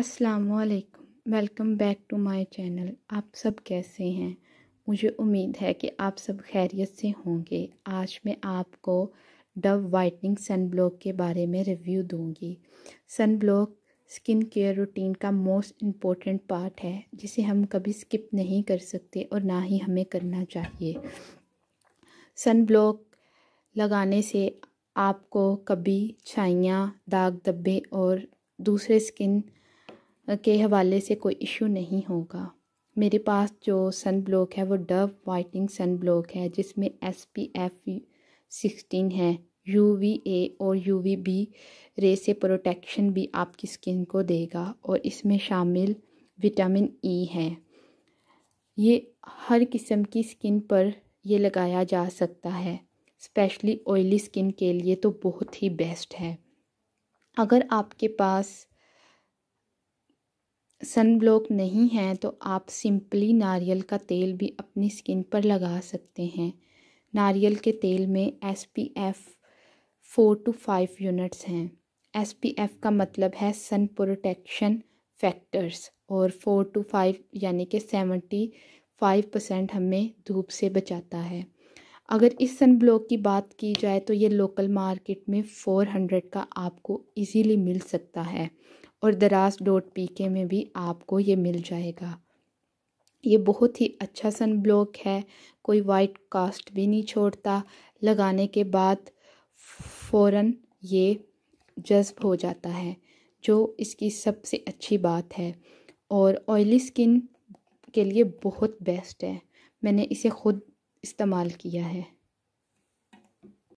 असलकम welcome back to my channel आप सब कैसे हैं मुझे उम्मीद है कि आप सब खैरियत से होंगे आज मैं आपको डव वाइटनिंग सन ब्लॉक के बारे में रिव्यू दूंगी sun block skin care routine का मोस्ट इम्पोर्टेंट पार्ट है जिसे हम कभी स्किप नहीं कर सकते और ना ही हमें करना चाहिए सन ब्लॉक लगाने से आपको कभी छाइयाँ दाग धब्बे और दूसरे स्किन के हवाले से कोई इशू नहीं होगा मेरे पास जो सन ब्लॉक है वो डव वाइटिंग सन ब्लॉक है जिसमें एस पी एफ सिक्सटीन है यू वी ए और यू वी बी रे से प्रोटेक्शन भी आपकी स्किन को देगा और इसमें शामिल विटामिन ई e है ये हर किस्म की स्किन पर यह लगाया जा सकता है स्पेशली ऑयली स्किन के लिए तो बहुत ही बेस्ट है अगर आपके पास सन ब्लॉक नहीं है तो आप सिंपली नारियल का तेल भी अपनी स्किन पर लगा सकते हैं नारियल के तेल में S P F four two five units हैं एस पी एफ़ का मतलब है सन प्रोटेक्शन फैक्टर्स और फोर टू फाइव यानी कि सेवेंटी फाइव परसेंट हमें धूप से बचाता है अगर इस सन ब्लॉक की बात की जाए तो ये लोकल मार्केट में फ़ोर हंड्रेड का आपको इजीली मिल सकता है और दराज डॉट पी के में भी आपको ये मिल जाएगा ये बहुत ही अच्छा सन ब्लॉक है कोई वाइट कास्ट भी नहीं छोड़ता लगाने के बाद फ़ौर ये जज्ब हो जाता है जो इसकी सबसे अच्छी बात है और ऑयली स्किन के लिए बहुत बेस्ट है मैंने इसे ख़ुद इस्तेमाल किया है